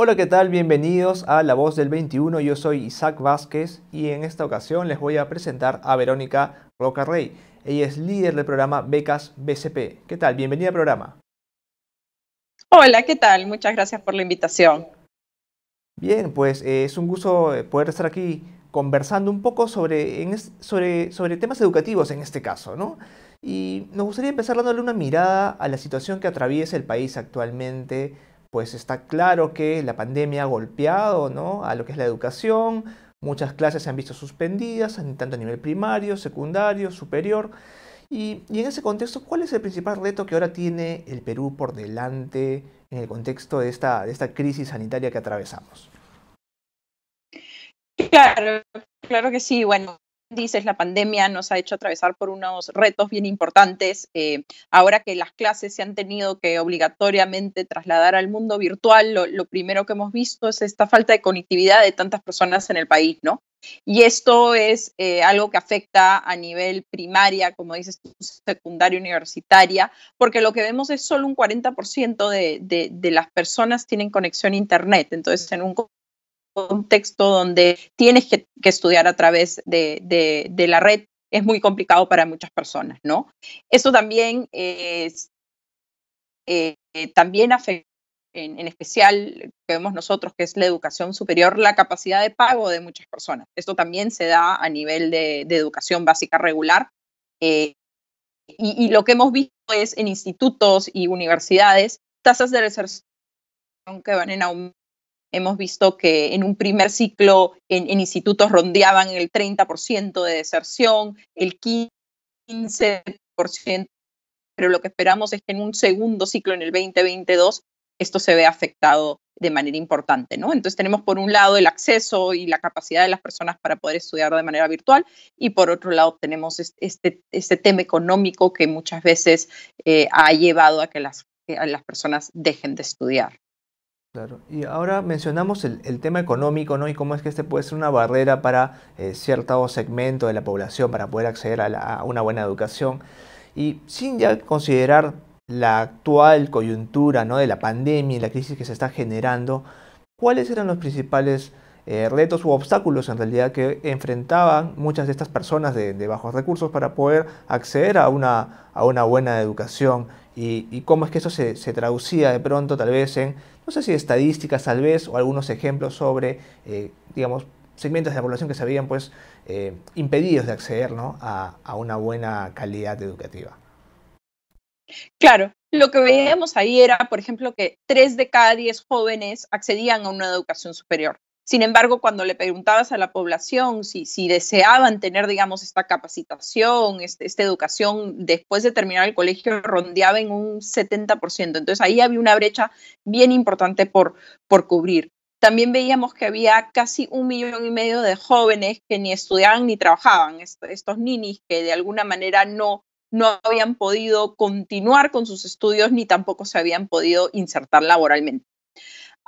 Hola, ¿qué tal? Bienvenidos a La Voz del 21. Yo soy Isaac Vázquez y en esta ocasión les voy a presentar a Verónica Rey. Ella es líder del programa Becas BCP. ¿Qué tal? Bienvenida al programa. Hola, ¿qué tal? Muchas gracias por la invitación. Bien, pues eh, es un gusto eh, poder estar aquí conversando un poco sobre, sobre, sobre temas educativos en este caso, ¿no? Y nos gustaría empezar dándole una mirada a la situación que atraviesa el país actualmente pues está claro que la pandemia ha golpeado ¿no? a lo que es la educación, muchas clases se han visto suspendidas, tanto a nivel primario, secundario, superior. Y, y, en ese contexto, ¿cuál es el principal reto que ahora tiene el Perú por delante en el contexto de esta, de esta crisis sanitaria que atravesamos? Claro, claro que sí. Bueno, dices, la pandemia nos ha hecho atravesar por unos retos bien importantes. Eh, ahora que las clases se han tenido que obligatoriamente trasladar al mundo virtual, lo, primero que hemos visto es esta falta de conectividad de tantas personas en el país, ¿no? Y esto es eh, algo que afecta a nivel primaria, como dices secundaria, universitaria, porque lo que vemos es solo un 40% de, de, de las personas tienen conexión a Internet. Entonces, en un contexto donde tienes que, estudiar a través de, la red, es muy complicado para muchas personas, ¿no? Eso también, eh, también afecta en, en, especial que vemos nosotros, que es la educación superior, la capacidad de pago de muchas personas. Esto también se da a nivel de, educación básica regular. Eh, y, lo que hemos visto es en institutos y universidades tasas de reserva que van en aumento Hemos visto que en un primer ciclo en, institutos rondeaban el 30% de deserción, el 15%, pero lo que esperamos es que en un segundo ciclo, en el 2022, esto se vea afectado de manera importante, ¿no? Entonces tenemos por un lado el acceso y la capacidad de las personas para poder estudiar de manera virtual y por otro lado tenemos este, este, tema económico que muchas veces eh, ha llevado a que las personas dejen de estudiar. Y ahora mencionamos el, tema económico, ¿no? Y cómo es que este puede ser una barrera para eh, cierto segmento de la población para poder acceder a, una buena educación. Y sin ya considerar la actual coyuntura, ¿no? De la pandemia y la crisis que se está generando, ¿cuáles eran los principales eh, retos u obstáculos en realidad que enfrentaban muchas de estas personas de, bajos recursos para poder acceder a una, a una buena educación? y, cómo es que eso se, traducía de pronto tal vez en, no sé si estadísticas tal vez, o algunos ejemplos sobre, eh, digamos, segmentos de la población que se habían pues eh, impedidos de acceder a, a, una buena calidad educativa. Claro, lo que veíamos ahí era, por ejemplo, que 3 de cada 10 jóvenes accedían a una educación superior. Sin embargo, cuando le preguntabas a la población si, deseaban tener, digamos, esta capacitación, este, esta educación, después de terminar el colegio rondeaba en un 70%. Entonces ahí había una brecha bien importante por, por cubrir. También veíamos que había casi un millón y medio de jóvenes que ni estudiaban ni trabajaban, estos ninis que de alguna manera no, no habían podido continuar con sus estudios ni tampoco se habían podido insertar laboralmente.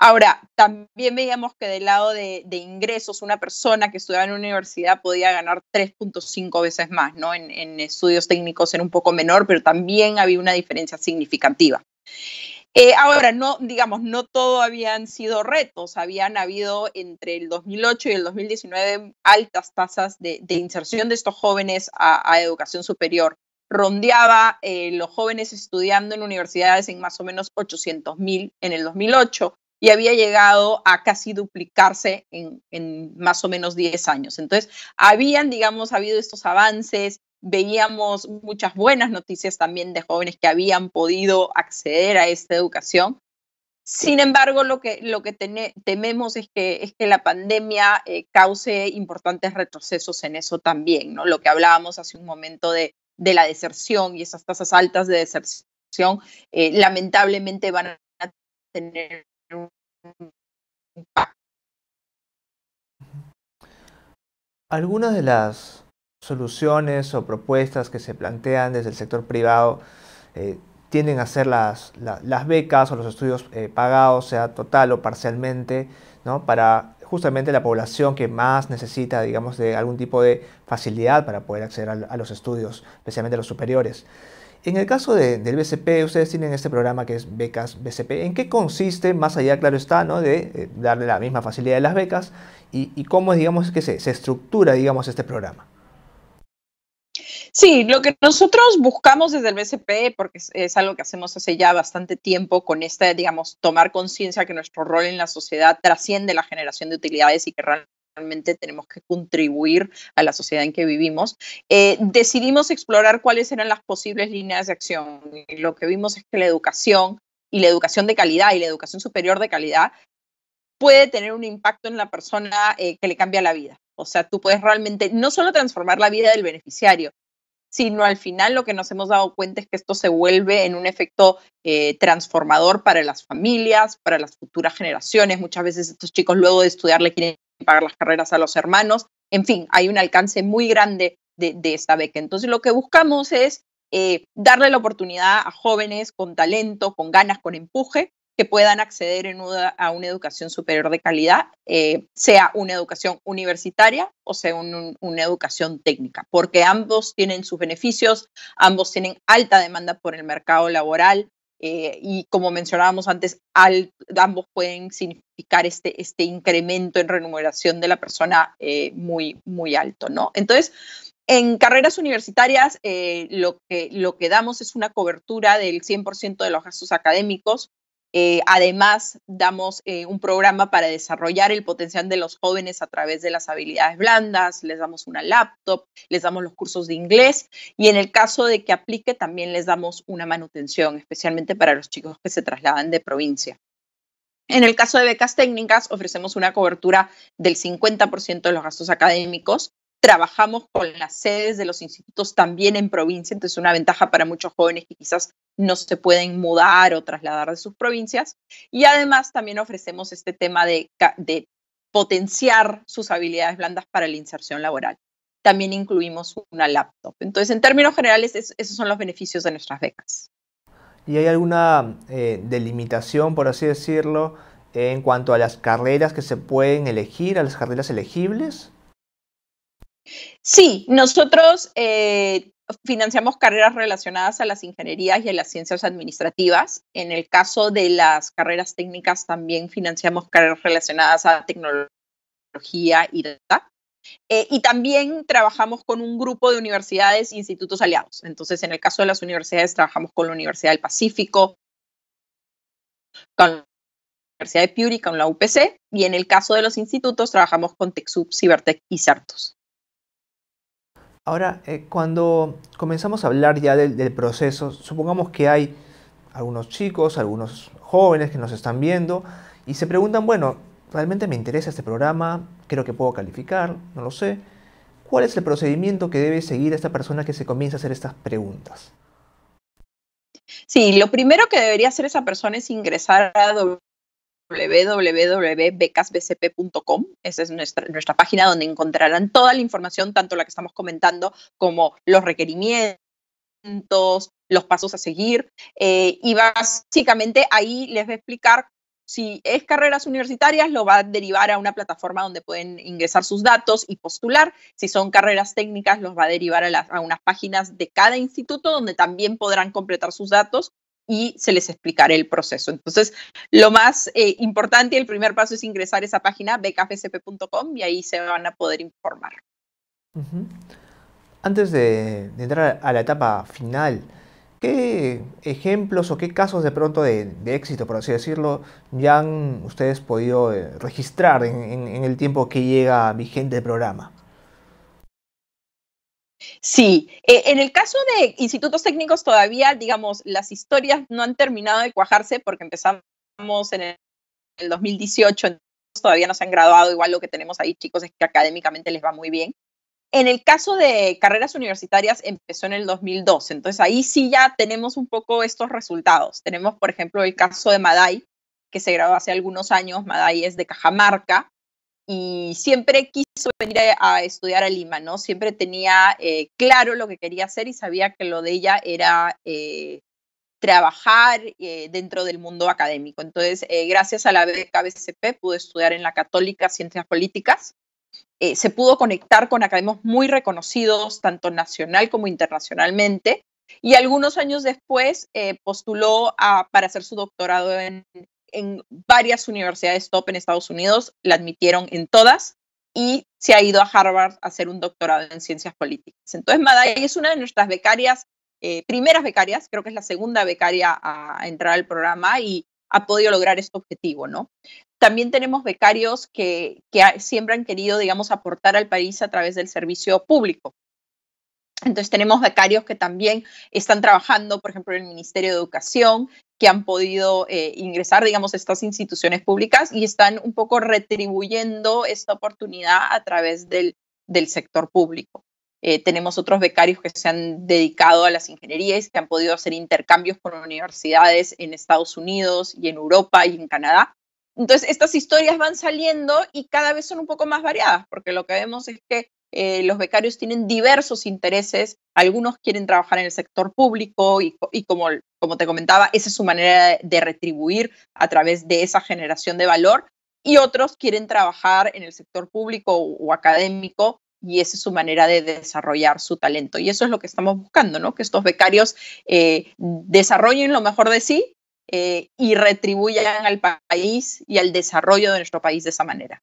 Ahora, también veíamos que del lado de, ingresos, una persona que estudiaba en una universidad podía ganar 3.5 veces más, ¿no? En, estudios técnicos era un poco menor, pero también había una diferencia significativa. Eh, ahora, no, digamos, no todo habían sido retos, habían habido entre el 2008 y el 2019 altas tasas de, inserción de estos jóvenes a, educación superior rondeaba eh, los jóvenes estudiando en universidades en más o menos 800.000 en el 2008 y había llegado a casi duplicarse en, más o menos 10 años. Entonces, habían, digamos, habido estos avances, veíamos muchas buenas noticias también de jóvenes que habían podido acceder a esta educación. Sin embargo, lo que, lo que tememos es que, es que la pandemia eh, cause importantes retrocesos en eso también, ¿no? Lo que hablábamos hace un momento de, la deserción y esas tasas altas de deserción, eh, lamentablemente van a tener algunas de las soluciones o propuestas que se plantean desde el sector privado eh, tienden a ser las, becas o los estudios eh, pagados, sea total o parcialmente, ¿no? para justamente la población que más necesita, digamos, de algún tipo de facilidad para poder acceder a, los estudios, especialmente a los superiores. En el caso del BCP, ustedes tienen este programa que es Becas BCP. ¿En qué consiste, más allá, claro está, ¿no? de eh, darle la misma facilidad de las becas y, cómo, digamos, que se, se estructura, digamos, este programa? Sí, lo que nosotros buscamos desde el BCP, porque es, algo que hacemos hace ya bastante tiempo, con esta, digamos, tomar conciencia que nuestro rol en la sociedad trasciende la generación de utilidades y que realmente tenemos que contribuir a la sociedad en que vivimos, eh, decidimos explorar cuáles eran las posibles líneas de acción. Y lo que vimos es que la educación y la educación de calidad y la educación superior de calidad puede tener un impacto en la persona eh, que le cambia la vida. O sea, tú puedes realmente no solo transformar la vida del beneficiario, sino al final lo que nos hemos dado cuenta es que esto se vuelve en un efecto eh, transformador para las familias, para las futuras generaciones. Muchas veces estos chicos luego de estudiar le quieren pagar las carreras a los hermanos. En fin, hay un alcance muy grande de, esta beca. Entonces lo que buscamos es eh, darle la oportunidad a jóvenes con talento, con ganas, con empuje, que puedan acceder a una educación superior de calidad, eh, sea una educación universitaria o sea una educación técnica, porque ambos tienen sus beneficios, ambos tienen alta demanda por el mercado laboral eh, y como mencionábamos antes, ambos pueden significar este, este incremento en remuneración de la persona eh, muy, muy alto, ¿no? Entonces, en carreras universitarias, lo, que, lo que damos es una cobertura del 100% de los gastos académicos eh, además, damos eh, un programa para desarrollar el potencial de los jóvenes a través de las habilidades blandas, les damos una laptop, les damos los cursos de inglés y en el caso de que aplique también les damos una manutención, especialmente para los chicos que se trasladan de provincia. En el caso de becas técnicas, ofrecemos una cobertura del 50% de los gastos académicos. Trabajamos con las sedes de los institutos también en provincia, entonces es una ventaja para muchos jóvenes que quizás no se pueden mudar o trasladar de sus provincias. Y además también ofrecemos este tema de, potenciar sus habilidades blandas para la inserción laboral. También incluimos una laptop. Entonces, en términos generales, esos son los beneficios de nuestras becas. ¿Y hay alguna eh, delimitación, por así decirlo, en cuanto a las carreras que se pueden elegir, a las carreras elegibles? Sí, nosotros eh, financiamos carreras relacionadas a las ingenierías y a las ciencias administrativas. En el caso de las carreras técnicas, también financiamos carreras relacionadas a tecnología y data. Eh, y también trabajamos con un grupo de universidades e institutos aliados. Entonces, en el caso de las universidades, trabajamos con la Universidad del Pacífico, con la Universidad de Puri, con la UPC, y en el caso de los institutos, trabajamos con TechSoup, Cibertech y Certos. Ahora, eh, cuando comenzamos a hablar ya del, del, proceso, supongamos que hay algunos chicos, algunos jóvenes que nos están viendo y se preguntan, bueno, ¿realmente me interesa este programa? ¿Creo que puedo calificar? No lo sé. ¿Cuál es el procedimiento que debe seguir esta persona que se comienza a hacer estas preguntas? Sí, lo primero que debería hacer esa persona es ingresar a www.becasbcp.com. Esa es nuestra, página donde encontrarán toda la información, tanto la que estamos comentando como los requerimientos los pasos a seguir eh, y básicamente ahí les va a explicar si es carreras universitarias, lo va a derivar a una plataforma donde pueden ingresar sus datos y postular. Si son carreras técnicas, los va a derivar a unas páginas de cada instituto donde también podrán completar sus datos y se les explicará el proceso. Entonces, lo más eh, importante importante, el primer paso es ingresar a esa página becafcp.com y ahí se van a poder informar. Antes de, entrar a la etapa final, ¿qué ejemplos o qué casos de pronto de, éxito, por así decirlo, ya han ustedes podido eh, registrar en el tiempo que llega vigente el programa? Sí, eh, en el caso de institutos técnicos todavía, digamos, las historias no han terminado de cuajarse porque empezamos en el 2018, todavía no se han graduado, igual lo que tenemos ahí chicos es que académicamente les va muy bien. En el caso de carreras universitarias empezó en el 2012, entonces ahí sí ya tenemos un poco estos resultados. Tenemos, por ejemplo, el caso de Madai, que se graduó hace algunos años, Madai es de Cajamarca, y siempre quiso venir a, estudiar a Lima, ¿no? Siempre tenía eh, claro lo que quería hacer y sabía que lo de ella era eh, trabajar eh, dentro del mundo académico. Entonces, gracias a la beca BCP pude estudiar en la Católica Ciencias Políticas. se pudo conectar con académicos muy reconocidos, tanto nacional como internacionalmente. Y algunos años después postuló para hacer su doctorado en en varias universidades top en Estados Unidos, la admitieron en todas y se ha ido a Harvard a hacer un doctorado en ciencias políticas. Entonces, Madai es una de nuestras becarias, eh, primeras becarias, creo que es la segunda becaria a, entrar al programa y ha podido lograr este objetivo, ¿no? También tenemos becarios que siempre han querido, digamos, aportar al país a través del servicio público. Entonces tenemos becarios que también están trabajando, por ejemplo, en el Ministerio de Educación que han podido eh, ingresar, digamos, a estas instituciones públicas y están un poco retribuyendo esta oportunidad a través del, del sector público. Eh, tenemos otros becarios que se han dedicado a las ingenierías, que han podido hacer intercambios con universidades en Estados Unidos y en Europa y en Canadá. Entonces, estas historias van saliendo y cada vez son un poco más variadas, porque lo que vemos es que eh, los becarios tienen diversos intereses, algunos quieren trabajar en el sector público y, como, te comentaba, esa es su manera de, retribuir a través de esa generación de valor, y otros quieren trabajar en el sector público o, académico y esa es su manera de desarrollar su talento. Y eso es lo que estamos buscando, ¿no? Que estos becarios eh, desarrollen lo mejor de sí eh, y retribuyan al país y al desarrollo de nuestro país de esa manera.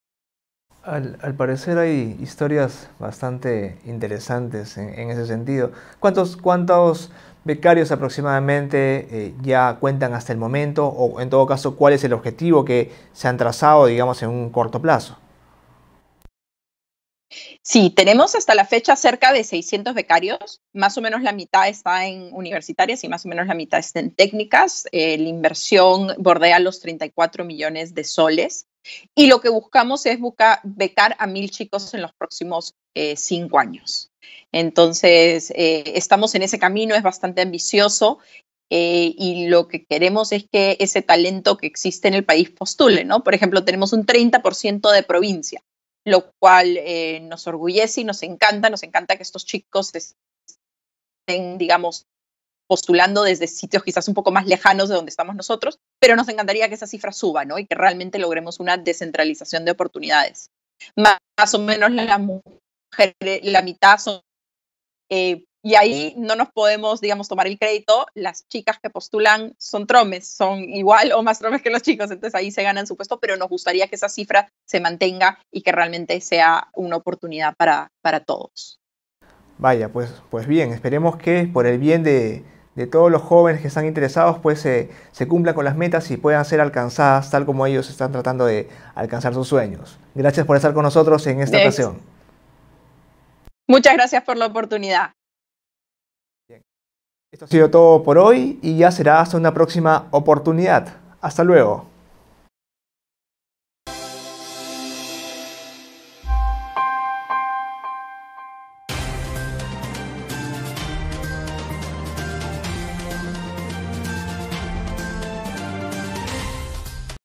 Al, parecer hay historias bastante interesantes en, ese sentido. ¿Cuántos, becarios aproximadamente eh, ya cuentan hasta el momento? O en todo caso, ¿cuál es el objetivo que se han trazado, digamos, en un corto plazo? Sí, tenemos hasta la fecha cerca de 600 becarios, más o menos la mitad está en universitarias y más o menos la mitad está en técnicas. Eh, la inversión bordea los 34 millones de soles. Y lo que buscamos es buscar, becar a mil chicos en los próximos eh, cinco años. Entonces, eh, estamos en ese camino, es bastante ambicioso eh, y lo que queremos es que ese talento que existe en el país postule, ¿no? Por ejemplo, tenemos un 30% de provincia, lo cual nos orgullece y nos encanta, nos encanta que estos chicos estén, digamos, postulando desde sitios quizás un poco más lejanos de donde estamos nosotros, pero nos encantaría que esa cifra suba, ¿no? Y que realmente logremos una descentralización de oportunidades. Más, o menos la la mitad son... Eh, y ahí no nos podemos, digamos, tomar el crédito. Las chicas que postulan son tromes, son igual o más tromes que los chicos, entonces ahí se ganan su puesto, pero nos gustaría que esa cifra se mantenga y que realmente sea una oportunidad para, para todos. Vaya, pues, pues bien, esperemos que por el bien de, de todos los jóvenes que están interesados pues se cumplan con las metas y puedan ser alcanzadas tal como ellos están tratando de alcanzar sus sueños. Gracias por estar con nosotros en esta ocasión. Muchas gracias por la oportunidad. Esto ha sido todo por hoy y ya será hasta una próxima oportunidad. Hasta luego.